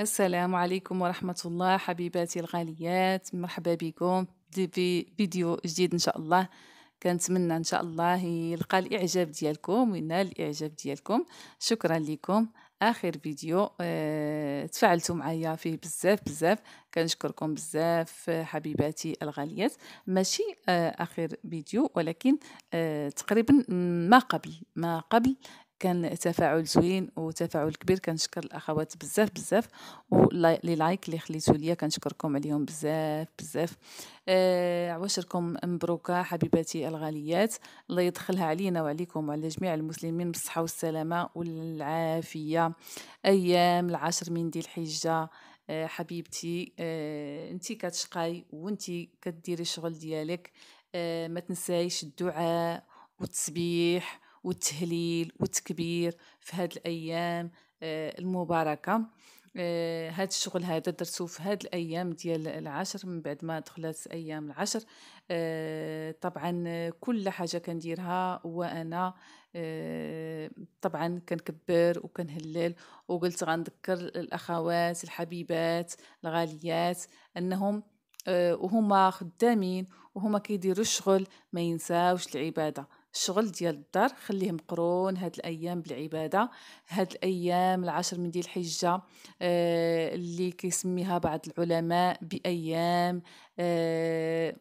السلام عليكم ورحمة الله حبيباتي الغاليات مرحبا بكم في فيديو جديد إن شاء الله كنتمنى إن شاء الله يلقى الإعجاب ديالكم وينال الإعجاب ديالكم شكرا لكم آخر فيديو اه تفعلتوا معايا فيه بزاف بزاف كنشكركم بزاف حبيباتي الغاليات ماشي آه، آخر فيديو ولكن آه تقريبا ما قبل ما قبل كان تفاعل زوين وتفاعل كبير كنشكر الاخوات بزاف بزاف ولي لايك اللي خليتو ليا كنشكركم عليهم بزاف بزاف آه عواشركم مبروكه حبيباتي الغاليات الله يدخلها علينا وعليكم وعلى جميع المسلمين بالصحه والسلامه والعافيه ايام العشر من ذي الحجه آه حبيبتي آه انت كتشقاي وانت كديري الشغل ديالك آه ما تنسايش الدعاء والتسبيح والتهليل والتكبير في هاد الأيام آه، المباركة آه، هاد الشغل هذا درتو في هاد الايام ديال العشر من بعد ما دخلت ايام العشر آه، طبعا كل حاجه كنديرها وانا طبعا كنكبر وكنهلل وقلت غنذكر الاخوات الحبيبات الغاليات انهم وهما خدامين وهما كيديروا الشغل ما ينساوش العباده الشغل ديال الدار خليه مقرون هاد الايام بالعباده هاد الايام العشر من ذي الحجه آه اللي كيسميها بعض العلماء بايام آه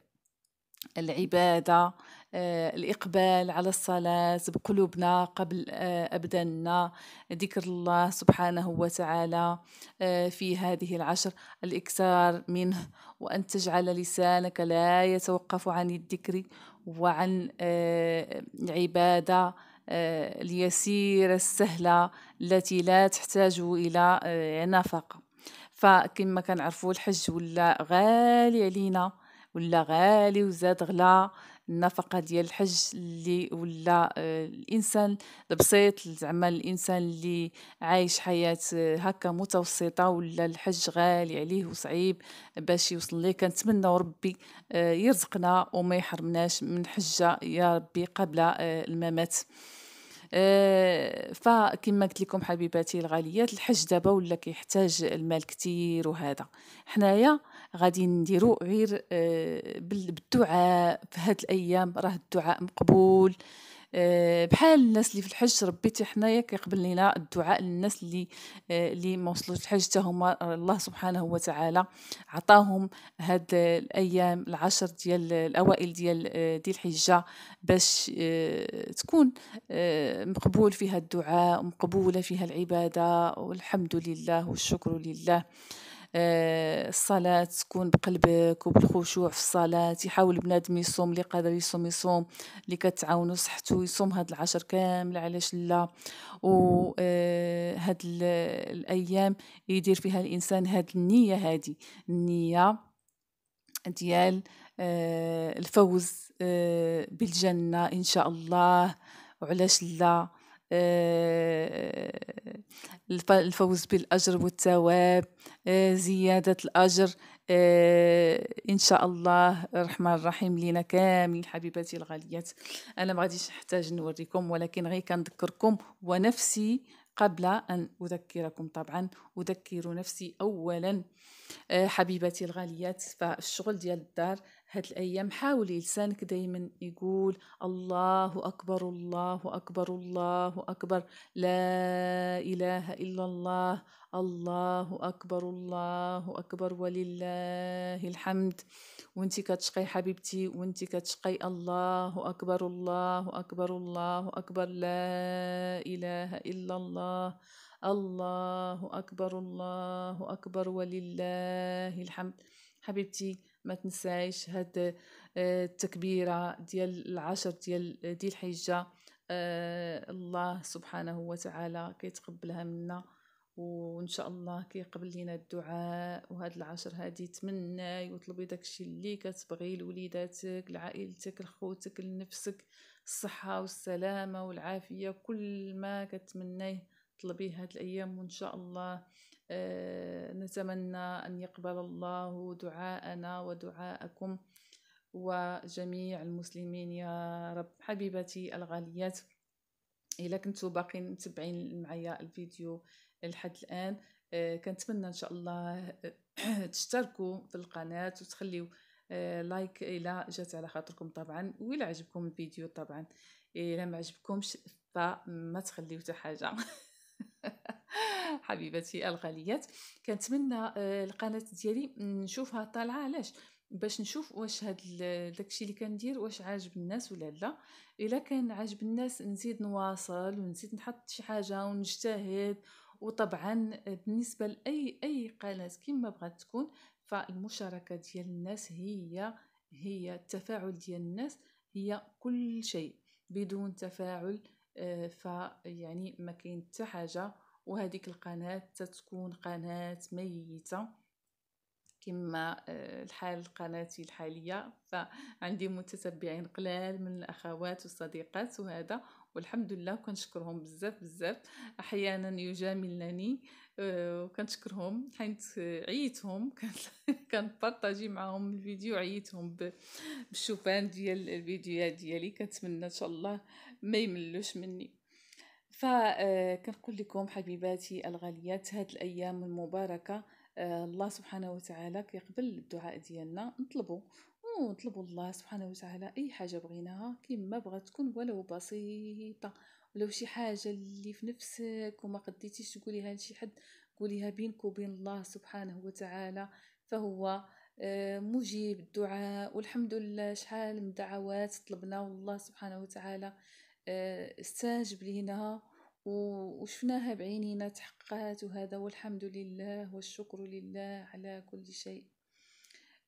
العباده آه، الإقبال على الصلاة بقلوبنا قبل آه، أبداننا ذكر الله سبحانه وتعالى آه، في هذه العشر الإكثار منه وأن تجعل لسانك لا يتوقف عن الذكر وعن آه، عبادة آه، اليسيرة السهلة التي لا تحتاج إلى آه، نفقة فكما كنعرفوا الحج ولا غالي علينا ولا غالي وزاد غلا النفقه ديال الحج اللي ولا آه، الانسان البسيط زعما الانسان اللي عايش حياه آه، هكا متوسطه ولا الحج غالي عليه وصعيب باش يوصل ليه كنتمنى ربي آه، يرزقنا وما يحرمناش من حجه يا ربي قبل الممات فكما قلت لكم حبيباتي الغاليات الحج دابا ولا كيحتاج المال كتير وهذا حنايا غادي نديرو غير آه، بالدعاء في هاد الايام راه الدعاء مقبول آه، بحال الناس اللي في الحج ربي حتى حنايا كيقبل لينا الدعاء للناس اللي آه، اللي ما وصلوش الحج حتى هما الله سبحانه وتعالى عطاهم هاد الايام العشر ديال الاوائل ديال دي الحجه باش تكون مقبول فيها الدعاء ومقبوله فيها العباده والحمد لله والشكر لله آه، الصلاة تكون بقلبك وبالخشوع في الصلاة يحاول بنادم يصوم اللي قادر يصوم يصوم اللي كتعاونو صحته يصوم هاد العشر كامل علاش لا وهاد آه، الأيام يدير فيها الإنسان هاد النية هادي النية ديال آه، الفوز بالجنة إن شاء الله وعلاش لا الفوز بالأجر والثواب آه، زيادة الأجر آه، إن شاء الله الرحمن الرحيم لينا كامل حبيباتي الغاليات أنا ما غاديش نحتاج نوريكم ولكن غير كنذكركم ونفسي قبل أن أذكركم طبعا أذكر نفسي أولا آه، حبيباتي الغاليات فالشغل ديال الدار هاد الأيام حاولي لسانك دايما يقول الله أكبر الله أكبر الله أكبر لا إله إلا الله الله أكبر الله أكبر ولله الحمد وانت كتشقي حبيبتي وانت كتشقي الله أكبر الله أكبر الله أكبر لا إله إلا الله الله أكبر الله أكبر ولله الحمد حبيبتي ما تنسايش هاد آه، التكبيرة ديال العشر ديال دي آه، الحجة آه، الله سبحانه وتعالى كيتقبلها منا وان شاء الله كيقبل لينا الدعاء وهاد العشر هادي تمناي وطلبي داكشي اللي كتبغي لوليداتك لعائلتك لخوتك لنفسك الصحة والسلامة والعافية كل ما كتمنيه طلبيه هاد الايام وان شاء الله آه، نتمنى أن يقبل الله دعاءنا ودعاءكم وجميع المسلمين يا رب حبيبتي الغاليات إلا كنتوا باقين متابعين معايا الفيديو لحد الآن آه، كنتمنى إن شاء الله آه، تشتركوا في القناة وتخليوا لايك إلا جات على خاطركم طبعا وإلا عجبكم الفيديو طبعا إلا ما عجبكمش فما تخليو حتى حاجة حبيبتي الغاليات كنتمنى آه، القناه ديالي نشوفها طالعه علاش باش نشوف واش هاد داكشي اللي كندير واش عاجب الناس ولا لا الا كان عاجب الناس نزيد نواصل ونزيد نحط شي حاجه ونجتهد وطبعا بالنسبه لاي اي قناه كما بغات تكون فالمشاركه ديال الناس هي هي التفاعل ديال الناس هي كل شيء بدون تفاعل آه، فيعني ما كاين حتى حاجه وهذيك القناه تتكون قناه ميته كما آه، الحال قناتي الحاليه فعندي متتبعين قلال من الاخوات والصديقات وهذا والحمد لله كنشكرهم بزاف بزاف احيانا يجاملني آه، وكنشكرهم حيت عيتهم كنبارطاجي معاهم الفيديو عيتهم بالشوفان ديال الفيديوهات ديالي كنتمنى ان شاء الله ما يملوش مني فكنقول آه، لكم حبيباتي الغاليات هاد الايام المباركه آه، الله سبحانه وتعالى كيقبل الدعاء ديالنا نطلبوا ونطلبوا الله سبحانه وتعالى اي حاجه بغيناها كما بغات تكون ولو بسيطه ولو شي حاجه اللي في نفسك وما قديتيش تقوليها لشي حد قوليها بينك وبين الله سبحانه وتعالى فهو آه، مجيب الدعاء والحمد لله شحال من دعوات طلبنا والله سبحانه وتعالى آه، استجاب لينا وشفناها بعينينا تحققات وهذا والحمد لله والشكر لله على كل شيء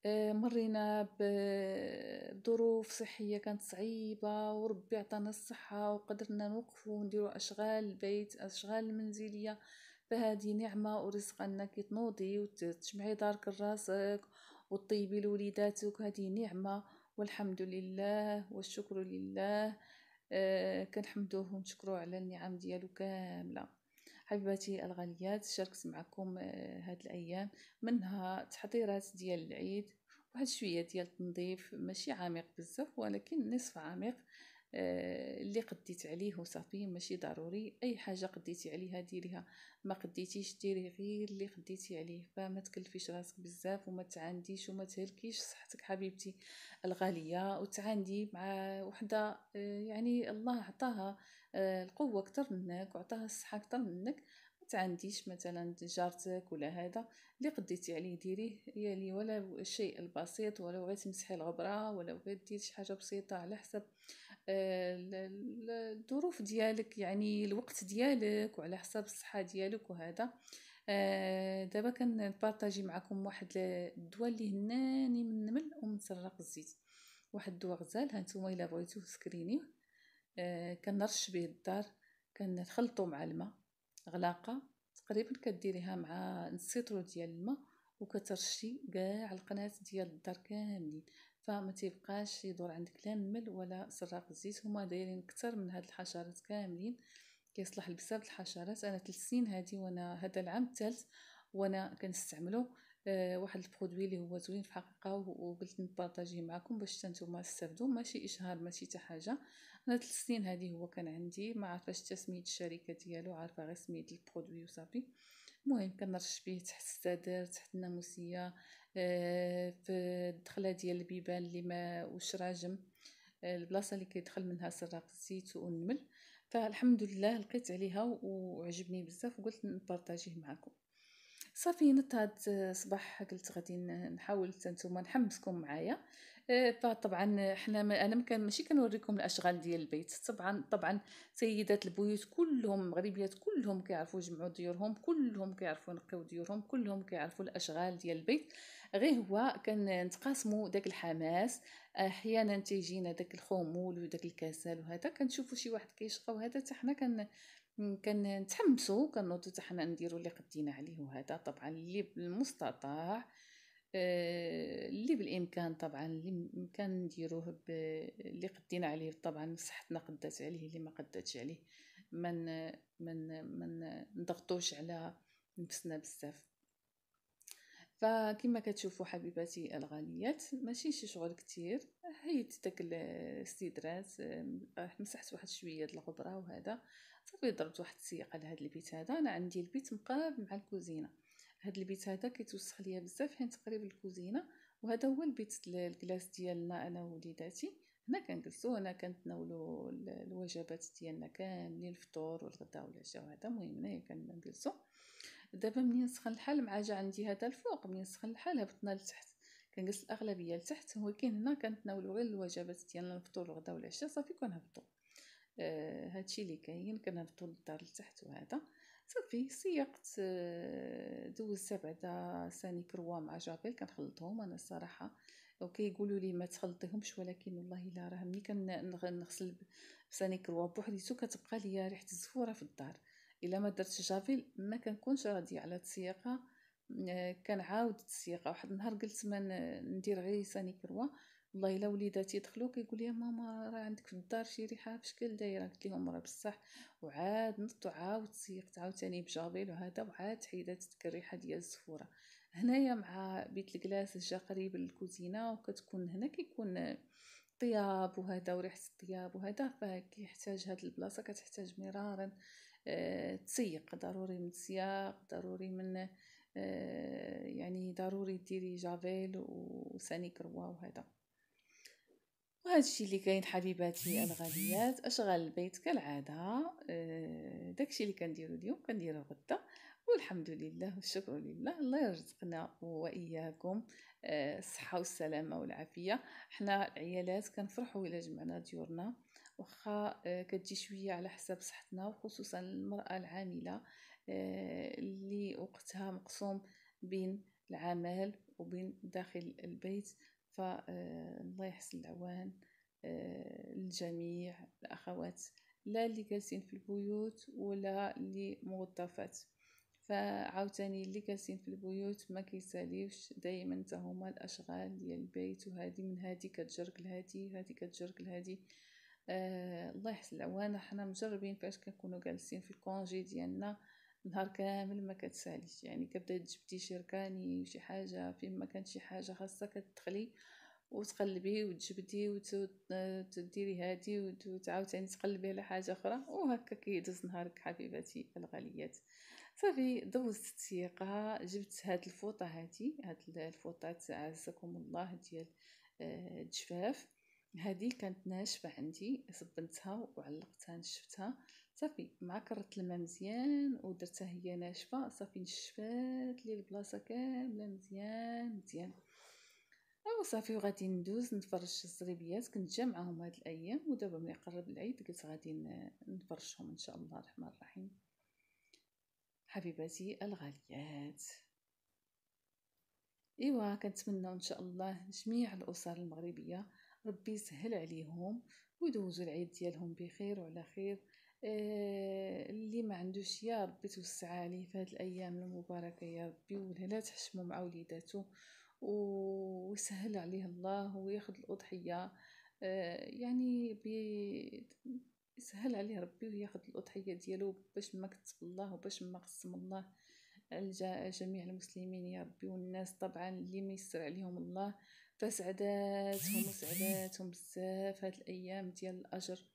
آه، مرينا بظروف صحية كانت صعيبة وربي عطانا الصحة وقدرنا نوقف ونديرو أشغال البيت أشغال المنزلية فهذه نعمة ورزق أنك تنوضي وتجمعي دارك راسك وتطيبي لوليداتك هذه نعمة والحمد لله والشكر لله آه، كنحمدوه ونشكرو على النعم ديالو كامله حبيباتي الغاليات شاركت معكم آه، هاد الايام منها تحضيرات ديال العيد واحد شويه ديال التنظيف ماشي عميق بزاف ولكن نصف عميق آه، اللي قديت عليه وصافي ماشي ضروري اي حاجه قديتي عليها ديريها ما قديتيش ديري غير اللي قديتي عليه فما تكلفيش راسك بزاف وما تعانديش وما تهلكيش صحتك حبيبتي الغاليه وتعاندي مع وحده آه، يعني الله عطاها آه، القوه اكثر منك وعطاها الصحه اكثر منك تعنديش مثلا جارتك ولا هذا اللي قديتي عليه ديريه يعني ولا الشيء البسيط ولو غير تمسحي الغبره ولو غير ديري شي حاجه بسيطه على حسب الظروف ديالك يعني الوقت ديالك وعلى حساب الصحه ديالك وهذا آه، دابا كنبارطاجي معكم واحد الدواء اللي هناني من النمل ومن سراق الزيت واحد الدواء غزال هانتوما الا بغيتوه سكريني آه، كنرش به الدار كنخلطو مع الماء غلاقه تقريبا كديريها مع السيترو ديال الماء وكترشي كاع القناه ديال الدار كاملين فما تيبقاش يدور عندك لا النمل ولا سراق الزيت هما دايرين اكثر من هاد الحشرات كاملين كيصلح لبزاف الحشرات انا ثلاث سنين هادي وانا هذا العام الثالث وانا كنستعملو أه واحد البرودوي اللي هو زوين في الحقيقه وقلت نبارطاجيه معكم باش حتى نتوما تستافدوا ماشي اشهار ماشي حتى حاجه انا ثلاث سنين هذه هو كان عندي ما عرفاش حتى سميت الشركه ديالو عارفه غير سميت البرودوي وصافي المهم كنرش به تحت السدر تحت الناموسيه آه، في الدخله ديال البيبان اللي ما راجم آه، البلاصه اللي كيدخل منها سراق الزيت والنمل فالحمد لله لقيت عليها وعجبني بزاف وقلت نبارطاجيه معكم صافي نط هاد الصباح آه، قلت غادي نحاول نتوما نحمسكم معايا فطبعا آه، حنا ما انا كان ماشي كنوريكم الاشغال ديال البيت طبعا طبعا سيدات البيوت كلهم مغربيات كلهم كيعرفوا يجمعوا ديورهم كلهم كيعرفوا ينقيو ديورهم كلهم كيعرفوا الاشغال ديال البيت غير هو كنتقاسموا داك الحماس احيانا تيجينا داك الخمول وداك الكسل وهذا كنشوفوا شي واحد كيشقى وهذا حتى حنا كن كنتحمسوا كنوضو حتى حنا نديرو اللي قدينا عليه وهذا طبعا اللي بالمستطاع آه، اللي بالامكان طبعا اللي امكان نديروه اللي قدينا عليه طبعا صحتنا قدات عليه اللي ما قداتش عليه من من من نضغطوش على نفسنا بزاف فكما كتشوفوا حبيباتي الغاليات ماشي شي شغل كتير هيت داك السيدرات آه، مسحت واحد شويه د الغبره وهذا صافي ضربت واحد السياقه لهاد البيت هذا انا عندي البيت مقارب مع الكوزينه هاد البيت هذا كيتوسخ ليا بزاف حين تقريب الكوزينه وهذا هو البيت الكلاس ديالنا انا ووليداتي هنا كنجلسوا هنا كنتناولوا الوجبات ديالنا كاملين الفطور والغداء والعشاء وهذا المهم هنايا كنجلسوا دابا منين سخن الحال مع جا عندي هذا الفوق منين سخن الحال هبطنا لتحت كنجلس الاغلبيه لتحت ولكن هنا كنتناولوا غير الوجبات ديالنا الفطور والغداء والعشاء صافي كنهبطوا آه، هادشي اللي كاين كنهبطوا للدار لتحت وهذا صافي سيقت آه دوزت بعدا ساني كروا مع جابيل كنخلطهم انا الصراحه وكيقولوا لي ما تخلطيهمش ولكن والله الا راه ملي كنغسل بساني كروا بوحديتو كتبقى ليا ريحه الزفوره في الدار الا ما درت جافيل ما كنكونش راضيه على السياقه آه، كنعاود السياقه واحد النهار قلت ما ندير غير ساني كروا والله الا وليداتي دخلوا كيقول لي ماما راه عندك في الدار شي ريحه بشكل دايره قلت لهم راه بصح وعاد نط وعاود سيقت عاوتاني بجابيل وهذا وعاد حيدات ديك الريحه ديال الزفوره هنايا مع بيت الكلاس جا قريب للكوزينه وكتكون هنا كيكون طياب وهذا وريحه الطياب وهذا فكيحتاج هاد البلاصه كتحتاج مرارا آه، تسيق ضروري من السياق ضروري من آه، يعني ضروري ديري جافيل وساني كروا وهذا وهذا الشيء اللي كاين حبيباتي الغاليات اشغال البيت كالعاده آه، داكشي اللي كنديرو اليوم كنديرو غدا والحمد لله والشكر لله الله يرزقنا واياكم آه، الصحه والسلامه والعافيه حنا العيالات كنفرحوا الا جمعنا ديورنا واخا آه، كتجي شويه على حساب صحتنا وخصوصا المراه العامله اللي وقتها مقسوم بين العمل وبين داخل البيت فالله آه، يحسن العوان الجميع آه، الأخوات لا اللي جالسين في البيوت ولا اللي موظفات فعاوتاني اللي جالسين في البيوت ما كيساليوش دائما حتى هما الاشغال ديال البيت وهادي من هادي كتجرك لهادي هادي كتجرك لهادي آه الله يحسن العوان حنا مجربين فاش كنكونوا جالسين في الكونجي ديالنا نهار كامل ما كتساليش يعني كبدا تجبدي شي ركاني وشي حاجه فين ما كانت شي حاجه خاصه كتدخلي وتقلبي وتجبدي وتديري هادي وتعاوتاني تقلبي على حاجه اخرى وهكا كيدوز نهارك حبيباتي الغاليات صافي دوزت السياقه جبت هاد الفوطه هادي هاد الفوطات عزكم الله ديال الجفاف آه، هادي كانت ناشفه عندي صبنتها وعلقتها نشفتها صافي معكرت الماء مزيان ودرتها هي ناشفه صافي نشفات لي البلاصه كامله مزيان مزيان او صافي وغادي ندوز نفرش الزريبيات كنت جامعاهم هاد الايام ودابا ملي قرب العيد قلت غادي نفرشهم ان شاء الله الرحمن الرحيم حبيباتي الغاليات ايوا كنتمنى ان شاء الله جميع الاسر المغربيه ربي يسهل عليهم ويدوزوا العيد ديالهم بخير وعلى خير آه، اللي ما عندوش يا ربي توسع عليه في هذه الايام المباركه يا ربي والهلال تحشموا مع وليداتو ويسهل عليه الله وياخذ الاضحيه آه، يعني بي يسهل عليه ربي وياخذ الاضحيه ديالو باش ما كتب الله وباش ما قسم الله على جميع المسلمين يا ربي والناس طبعا اللي ميسر عليهم الله فسعداتهم وسعداتهم بزاف هاد الايام ديال الاجر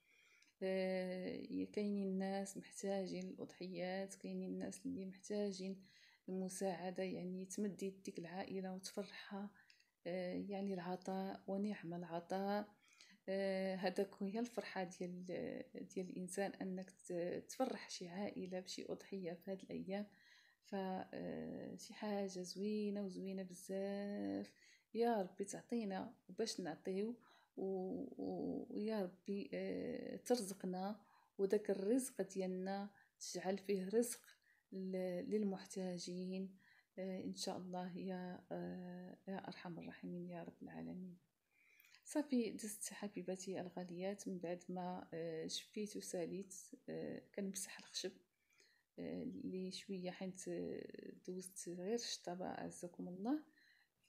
آه، كاينين الناس محتاجين الاضحيات كاينين الناس اللي محتاجين المساعده يعني تمدي يديك العائله وتفرحها آه، يعني العطاء ونعم العطاء آه، هذاك هي الفرحه ديال ديال الانسان انك تفرح شي عائله بشي اضحيه في هذه الايام فشي حاجه زوينه وزوينه بزاف يا ربي تعطينا وباش نعطيو ويا ربي آه، ترزقنا وذاك الرزق ديالنا تجعل فيه رزق للمحتاجين آه، ان شاء الله يا آه، يا ارحم الراحمين يا رب العالمين صافي دزت حبيباتي الغاليات من بعد ما شفيت وساليت كنمسح الخشب اللي شويه حيت دوزت غير الشطابه عزكم الله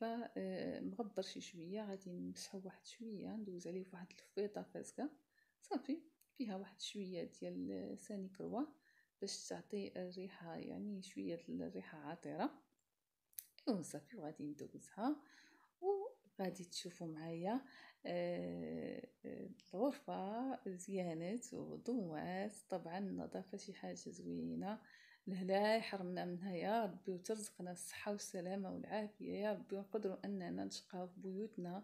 فمغبر آه، شي شويه غادي نمسحو واحد شويه ندوز عليه فواحد الفيطه فاسكه صافي فيها واحد شويه ديال ساني كروا باش تعطي الريحه يعني شويه الريحه عطيره ايوا صافي وغادي ندوزها وغادي تشوفوا معايا آه، الغرفه زيانات وضوات طبعا النظافه شي حاجه زوينه لهلا يحرمنا منها يا ربي وترزقنا الصحة والسلامة والعافية يا ربي ونقدروا أننا نشقاو في بيوتنا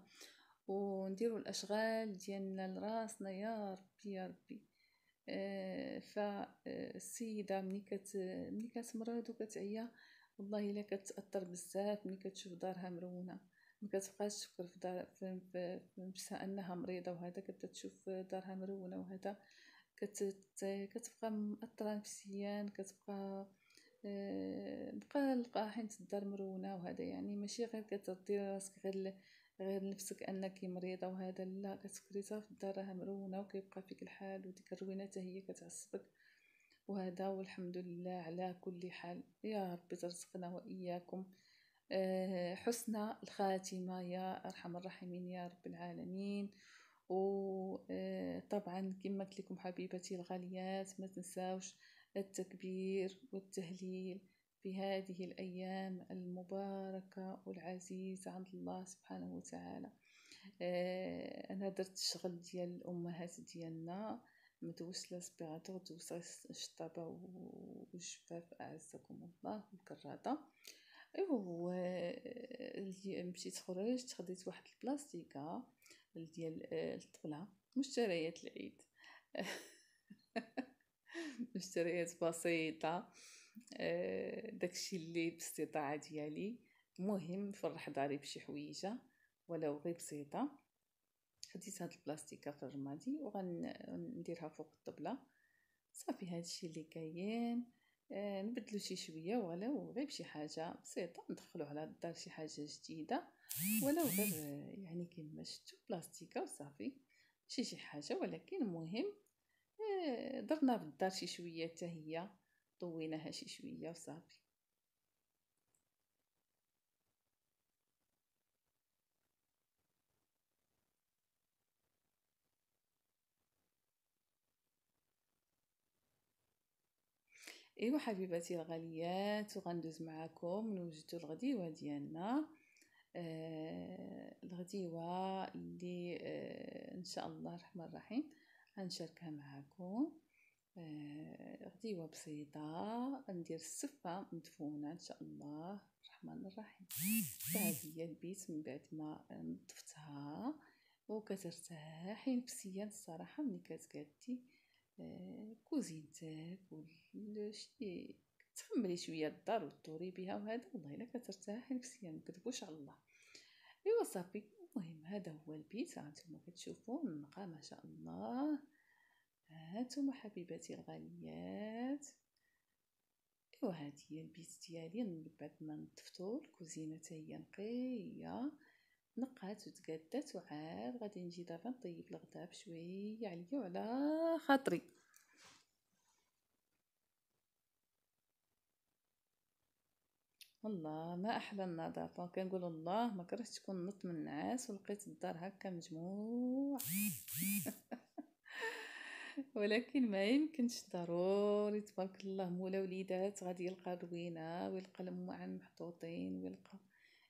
ونديروا الأشغال ديالنا لراسنا يا ربي يا ربي آه، فالسيدة آه، ملي كت ملي كتمرض وكتعيا والله الا كتاثر بزاف ملي كتشوف دارها مرونه ما كتبقاش تفكر في دار في نفسها انها مريضه وهذا كتبدا تشوف دارها مرونه وهذا كتبقى مأثرة نفسيا كتبقى آه، بقى نلقى حيت الدار مرونه وهذا يعني ماشي غير كتردي راسك غير غير نفسك انك مريضه وهذا لا كتفكري في الدار راه مرونه وكيبقى فيك الحال وديك الروينه حتى هي كتعصبك وهذا والحمد لله على كل حال يا ربي ترزقنا واياكم آه، حسن الخاتمه يا ارحم الراحمين يا رب العالمين وطبعا آه، كما قلت لكم حبيبتي الغاليات ما تنساوش التكبير والتهليل في هذه الأيام المباركة والعزيزة عند الله سبحانه وتعالى آه، أنا درت الشغل ديال الأمهات ديالنا مدوس لاسبيراتور دوس الشطابة والجفاف أعزكم الله والكراطة ايوا آه، مشيت خرجت خديت واحد البلاستيكه ديال آه، الطبله مشتريات العيد مشتريات بسيطه آه، داكشي اللي باستطاعه ديالي مهم نفرح داري بشي حويجه ولو غير بسيطه خديت هاد البلاستيكه في الرمادي وغنديرها فوق الطبله صافي هادشي اللي كاين آه، نبدلو شي شويه ولو غير بشي حاجه بسيطه ندخلو على الدار شي حاجه جديده ولو غير يعني كيما شفتو بلاستيكه وصافي ماشي شي حاجه ولكن المهم درنا آه، في الدار شي شويه حتى هي طويناها شي شويه وصافي ايوا حبيباتي الغاليات وغندوز معاكم نوجدو الغديوه ديالنا آه، الغديوة اللي آه، إن شاء الله الرحمن الرحيم غنشاركها معكم آه، غديوة بسيطة غندير السفة مدفونة إن شاء الله الرحمن الرحيم هذه هي البيت من بعد ما نظفتها وكترتاح نفسيا الصراحة ملي كتقادي كوزينتك ولا شي تفملي شويه الدار وتطوري بها وهذا والله الا كترتاحي نفسيا ما كذبوش على الله ايوا صافي المهم هذا هو البيت ها نتوما كتشوفوا النقا ما شاء الله ها نتوما حبيباتي الغاليات ايوا هذه هي البيت ديالي من بعد ما نظفتو الكوزينه حتى هي نقيه نقات وتقادات وعاد غادي نجي دابا نطيب الغداء بشويه عليا وعلى خاطري والله ما احلى النظافه كنقول الله ما كرهتش تكون نط من النعاس ولقيت الدار هكا مجموع ولكن ما يمكنش ضروري تبارك الله مولا وليدات غادي يلقى روينه ويلقى المعن محطوطين ويلقى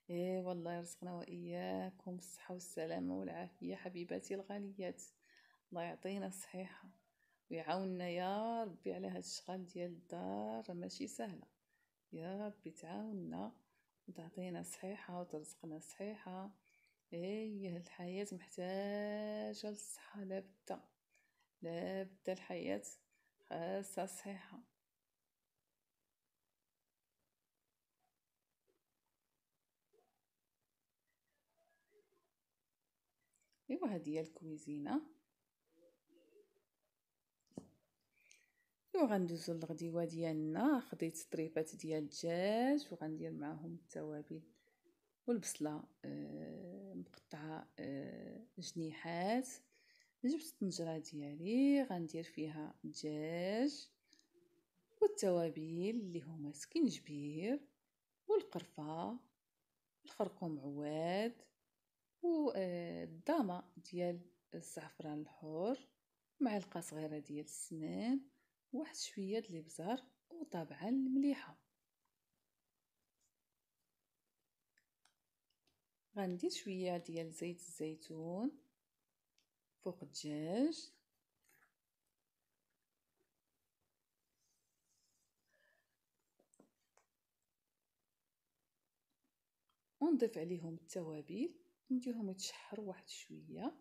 ايه والله يرزقنا واياكم الصحه والسلامه والعافيه حبيباتي الغاليات الله يعطينا الصحيحه ويعاوننا يا ربي على هاد الشغل ديال الدار ماشي سهله يا رب تعاوننا وتعطينا صحيحة وترزقنا صحيحة هي إيه، الحياة محتاجة للصحة لابد لابد الحياة خاصة صحيحة ايوا هادي هي الكويزينه وغندوزو للغديوه ديالنا خديت طريفات ديال الدجاج وغندير معاهم التوابل والبصله آه مقطعه آه جنيحات جبت الطنجره ديالي غندير فيها الدجاج والتوابل اللي هما سكنجبير والقرفه الخرقوم عواد والضامه آه، ديال الزعفران الحر معلقه صغيره ديال السمان واحد شويه د الابزار وطبعا المليحه غندير شويه ديال زيت الزيتون فوق الدجاج ونضيف عليهم التوابل نديرهم يتشحروا واحد شويه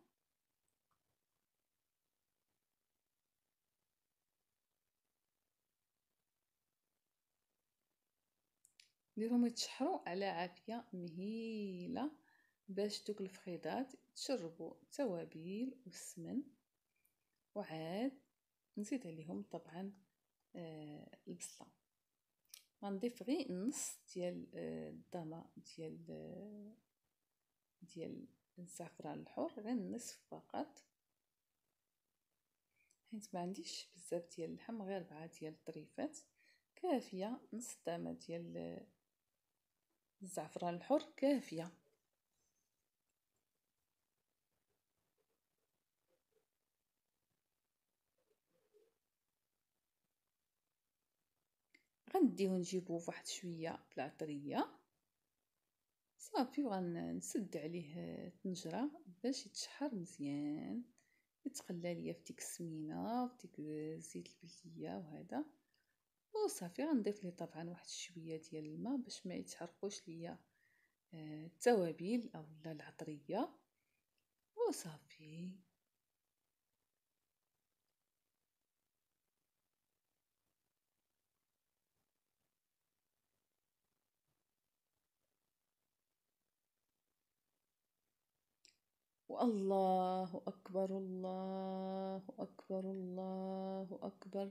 ديرهم يتشحروا على عافيه مهيله باش دوك الفخيضات يتشربوا التوابل والسمن وعاد نزيد عليهم طبعا آه البصله غنضيف غير نص ديال آه الضمه ديال آه ديال الزعفران الحر غير النصف فقط حيت ما عنديش بزاف ديال اللحم غير ربعه ديال الطريفات كافيه نص دامه ديال آه، الزعفران الحر كافية غنديو نجيبو فواحد شوية بلاطرية صافي وغنسد عليه الطنجرة باش يتشحر مزيان يتقلى ليا في ديك السمينة في ديك زيت البلدية وهذا وصافي غنضيف ليه طبعا واحد شويه ديال الماء باش ما يتحرقوش ليا آه، التوابل اولا العطريه وصافي الله اكبر الله اكبر, الله أكبر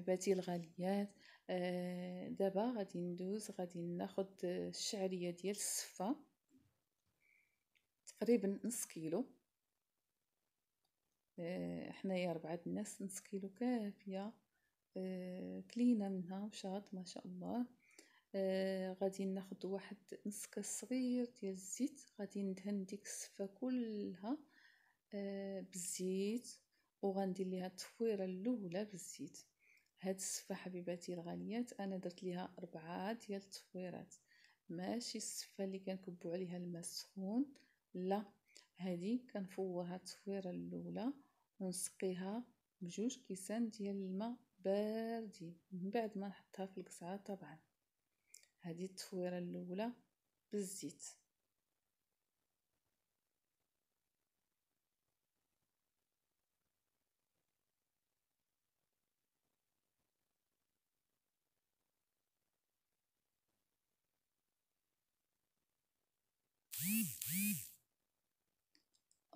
حبيباتي الغاليات آه، دابا غادي ندوز غادي ناخد آه، الشعريه ديال الصفه تقريبا نص كيلو آه، حنايا ربعه الناس نص كيلو كافيه كلينا منها وشاط ما شاء الله غادي ناخد واحد نص كاس صغير ديال الزيت غادي ندهن ديك الصفه كلها بالزيت وغندير ليها التفويره الاولى بالزيت هاد الصفة حبيباتي الغاليات انا درت ليها اربعة ديال التفويرات ماشي الصفة اللي كنكبو عليها الماء السخون لا هادي كنفوها التفويرة الاولى ونسقيها بجوج كيسان ديال الماء باردين من بعد ما نحطها في القصعه طبعا هذه التفويره الاولى بالزيت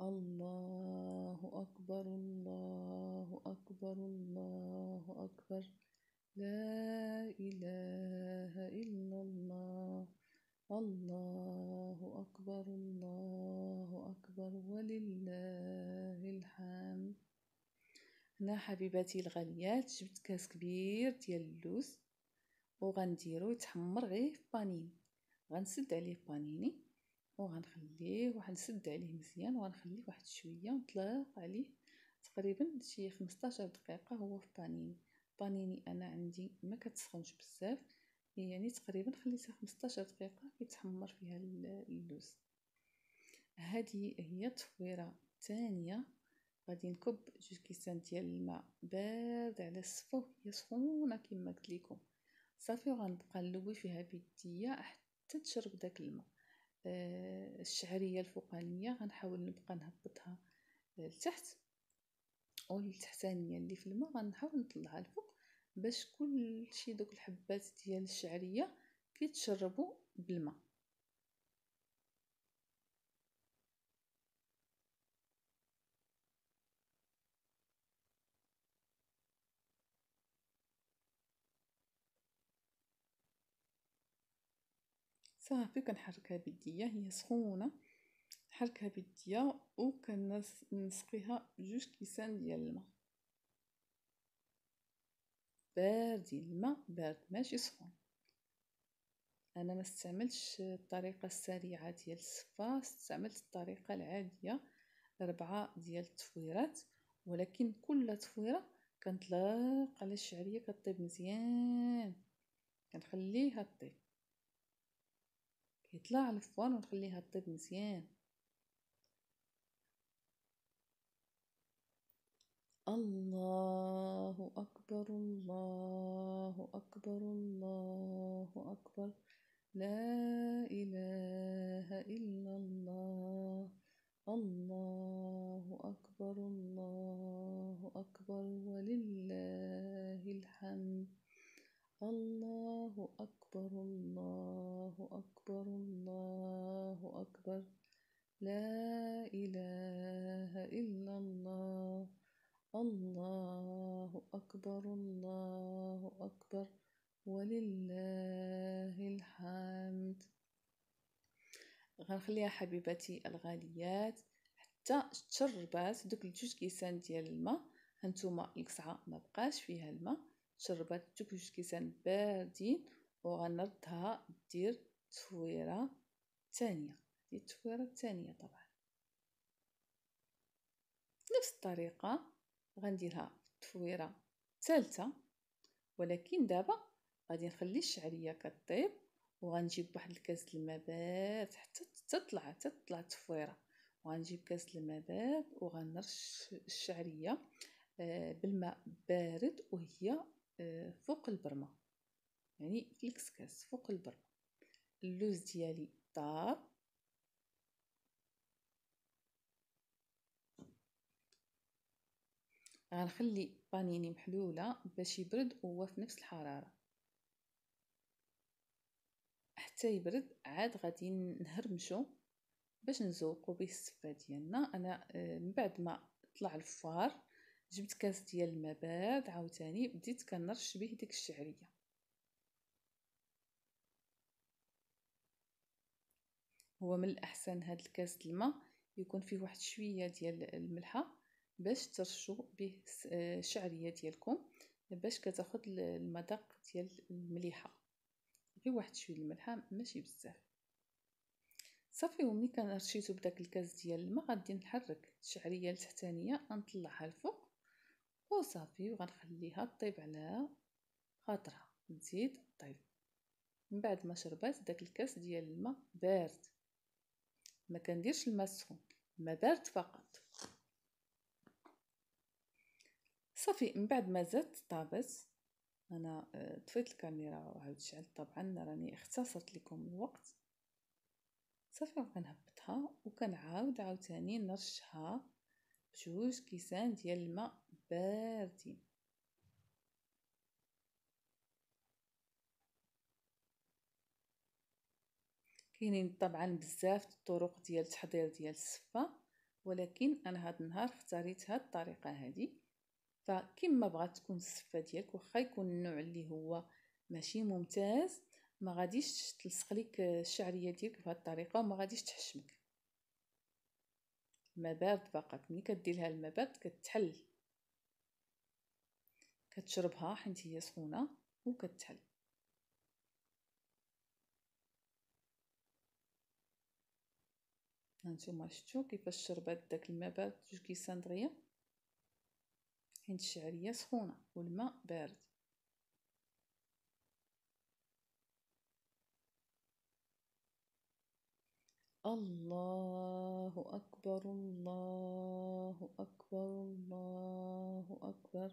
الله أكبر الله أكبر الله أكبر لا إله إلا الله الله أكبر الله أكبر ولله الحمد هنا حبيباتي الغاليات جبت كاس كبير ديال اللوز وغنديرو يتحمر غير في بانين غنسد عليه بانيني وغنخليه وغنسد عليه مزيان وغنخليه واحد شويه نطلق عليه تقريبا شي 15 دقيقه هو في بانيني بانيني انا عندي ما كتسخنش بزاف إيه يعني تقريبا خليتها 15 دقيقه كيتحمر فيها اللوز هذه هي التفويره الثانيه غادي نكب جوج كيسان ديال الماء بارد على الصفه هي سخونه كما قلت لكم صافي وغنبقى نلوي فيها بيديا حتى تشرب داك الماء آه، الشعرية الفوقانية غنحاول نبقى نهبطها آه، لتحت أو التحتانية اللي في الماء غنحاول نطلعها الفوق باش كلشي دوك الحبات ديال الشعرية كيتشربوا بالماء صافي كنحركها بيديا هي سخونه نحركها بيديا وكنسقيها بجوج كيسان ديال الماء باردين الماء بارد ماشي سخون انا ما استعملتش الطريقه السريعه ديال الصفا استعملت الطريقه العاديه أربعة ديال التفويرات ولكن كل تفويره كنطلق على الشعريه كطيب مزيان كنخليها طيب يطلع الفوان ونخليها تطيب مزيان الله أكبر الله أكبر الله أكبر لا إله إلا الله الله أكبر الله أكبر ولله الحمد الله أكبر الله أكبر الله أكبر لا إله إلا الله الله أكبر الله أكبر ولله الحمد غنخليها حبيباتي الغاليات حتى تشربات دوك الجوج كيسان ديال الماء هانتوما القصعه ما بقاش فيها الماء جوج كيسان باردين وغنردها دير تفويرة تانية دير التفويرة التانية طبعا نفس الطريقة غنديرها التفويرة الثالثة ولكن دابا غادي نخلي الشعرية كطيب وغنجيب واحد الكاس الماء بارد حتى تطلع تطلع التفويرة وغنجيب كاس الماء بارد وغنرش الشعرية آه، بالماء بارد وهي آه، فوق البرمة يعني في الكسكاس فوق البرمة اللوز ديالي طاب غنخلي بانيني محلولة باش يبرد وهو في نفس الحرارة حتى يبرد عاد غادي نهرمشو باش نزوقو به السفرة ديالنا انا آه، من بعد ما طلع الفار جبت كاس ديال الماء بارد عاوتاني بديت كنرش به ديك الشعريه هو من الاحسن هاد الكاس الماء يكون فيه واحد شويه ديال الملحه باش ترشوا به الشعريه آه، ديالكم باش كتاخد المذاق ديال المليحه غير واحد شويه الملحه ماشي بزاف صافي وملي كنرشيتو بداك الكاس ديال الماء غادي نحرك الشعريه التحتانيه نطلعها لفوق وصافي وغنخليها طيب على خاطرها نزيد طيب من بعد ما شربات داك الكاس ديال الماء بارد ما كنديرش الماء سخون الماء بارد فقط صافي من بعد ما زادت طابت انا آه، طفيت الكاميرا وعاود شعلت طبعا راني اختصرت لكم الوقت صافي وكنهبطها وكنعاود عاوتاني نرشها بجوج كيسان ديال الماء باردين كاينين طبعا بزاف الطرق ديال تحضير ديال السفه ولكن انا هاد النهار اختاريت هاد الطريقه هادي فكما بغات تكون السفه ديالك واخا يكون النوع اللي هو ماشي ممتاز ما غاديش تلصق لك الشعريه ديالك بهاد الطريقه وما غاديش تحشمك الماء بارد فقط ملي كدير لها الماء بارد كتحل كتشربها حيت هي سخونه وكتحل هانتوما شفتو كيفاش شربات داك الماء بارد جوج كيسان دغيا حيت الشعريه سخونه والماء بارد الله أكبر الله أكبر الله أكبر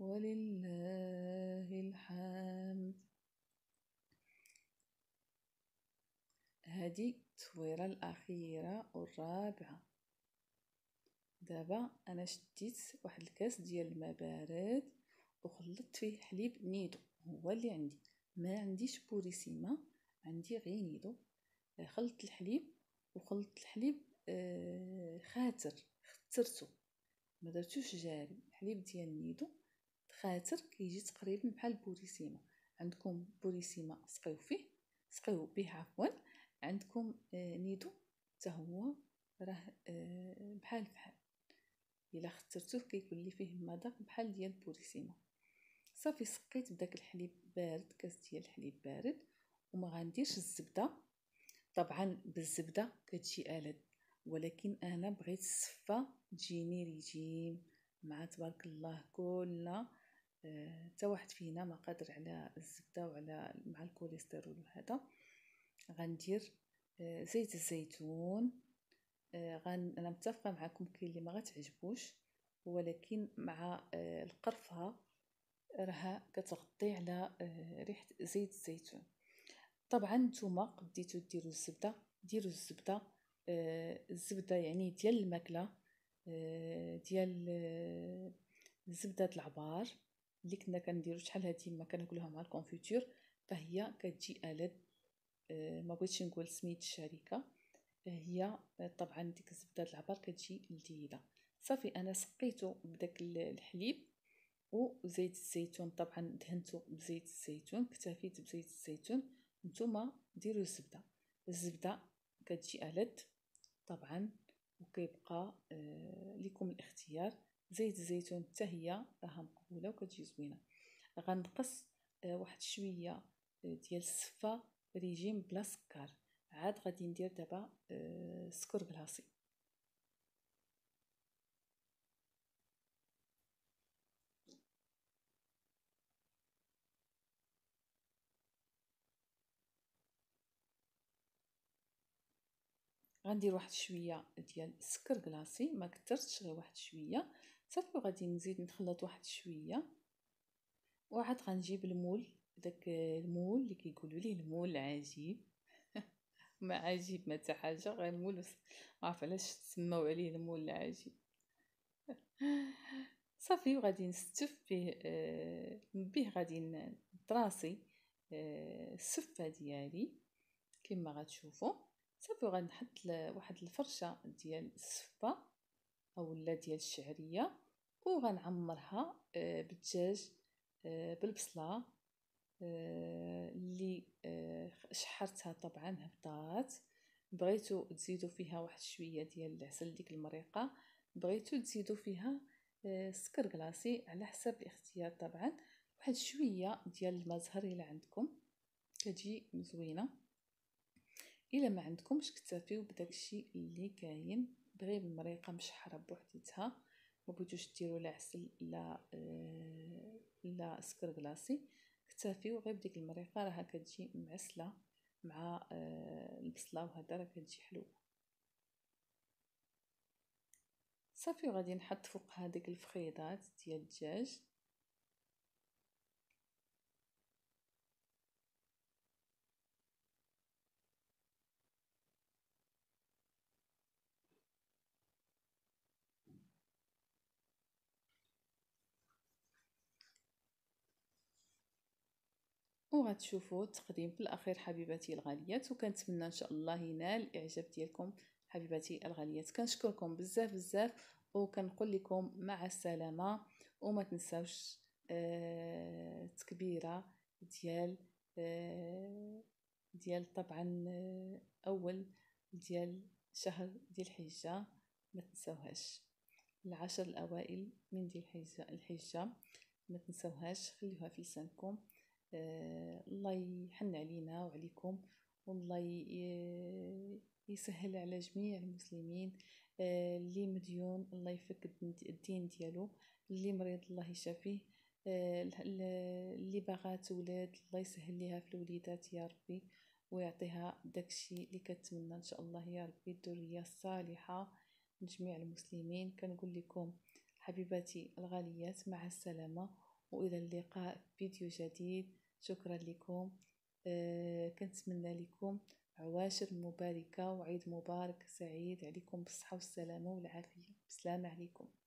ولله الحمد هادي التصويره الاخيره والرابعه دابا انا شديت واحد الكاس ديال الماء بارد وخلطت فيه حليب نيدو هو اللي عندي ما عنديش بوريسيما عندي غير نيدو آه، خلطت الحليب وخلطت الحليب آه، خاتر خترته ما درتوش جاري الحليب ديال نيدو خاتر كيجي تقريبا بحال بوليسيما عندكم بوريسيما سقيو فيه سقيو به عفوا عندكم آه، نيدو حتى هو راه آه، بحال بحال الا كيكون كيولي فيه المذاق بحال ديال بوريسيما صافي سقيت بداك الحليب بارد كاس ديال الحليب بارد وما غنديرش الزبده طبعا بالزبده كتجي الد ولكن انا بغيت الصفه تجيني ريجيم مع تبارك الله كلنا حتى آه، واحد فينا ما قادر على الزبده وعلى مع الكوليسترول وهذا غندير آه، زيت الزيتون آه، غن انا متفقه معكم كاين اللي ما غتعجبوش ولكن مع القرفه راها كتغطي على ريحه زيت الزيتون طبعا نتوما قديتو ديروا الزبده ديروا الزبده الزبده يعني ديال الماكله ديال زبده العبار اللي كنا كنديرو شحال هادي ما كناكلوها مع الكونفيتور فهي كتجي الذ آه، ما بغيتش نقول سميت الشركه آه، هي طبعا ديك الزبده العبار كتجي لذيذه صافي انا سقيتو بداك الحليب وزيت الزيتون طبعا دهنتو بزيت الزيتون اكتفيت بزيت الزيتون نتوما ديروا الزبده الزبده كتجي الذ طبعا وكيبقى آه، لكم الاختيار زيت الزيتون حتى هي راها مقبوله وكتجي زوينه غنقص آه، واحد شويه آه، ديال الصفه ريجيم بلا سكر عاد غادي ندير دابا آه، سكر بلاصي غندير واحد شويه ديال السكر كلاصي ما كثرتش غير واحد شويه صافي وغادي نزيد نخلط واحد شويه وعاد غنجيب المول داك المول اللي كيقولوا ليه المول العجيب ما عجيب ما حاجه غير المول ما عارف علاش تسموا عليه المول العجيب صافي وغادي نستف به من آه، به غادي نطراسي آه، السفه ديالي كما غتشوفوا صافي وغنحط واحد الفرشه ديال السفه اولا ديال الشعريه وغنعمرها آه، بالدجاج آه، بالبصله آه، اللي شحرتها طبعا هبطات بغيتو تزيدو فيها واحد شويه ديال العسل ديك المريقه بغيتو تزيدو فيها سكر كلاصي على حسب الاختيار طبعا واحد شويه ديال المزهر الا عندكم كتجي زوينه الا ما عندكمش كتافيو بداكشي اللي كاين غير المريقه مشحره بوحديتها بغيتوش ديروا لا عسل لا آه، لا سكر كلاصي اكتفيو غير بديك المريقه راها كتجي معسله مع آه، البصله وهذا راه كتجي حلوه صافي وغادي نحط فوق هذيك الفخيضات ديال الدجاج كيفما تشوفوا التقديم في الاخير حبيباتي الغاليات وكنتمنى ان شاء الله ينال الاعجاب ديالكم حبيباتي الغاليات كنشكركم بزاف بزاف وكنقول لكم مع السلامه وما تنساوش آه التكبيره ديال آه ديال طبعا آه اول ديال شهر ديال الحجه ما تنساوهاش العشر الاوائل من ديال الحجه الحجه ما تنساوهاش خليوها في لسانكم آه، الله يحن علينا وعليكم والله يسهل على جميع المسلمين آه، اللي مديون الله يفك الدين ديالو اللي مريض الله يشافيه آه، اللي باغات ولاد الله يسهل ليها في الوليدات يا ربي ويعطيها داكشي اللي كتمنى ان شاء الله يا ربي الدريه الصالحه لجميع المسلمين كنقول لكم حبيباتي الغاليات مع السلامه والى اللقاء في فيديو جديد شكرا لكم آه، كنتمنى لكم عواشر مباركة وعيد مبارك سعيد عليكم بالصحة والسلامة والعافية بسلامة عليكم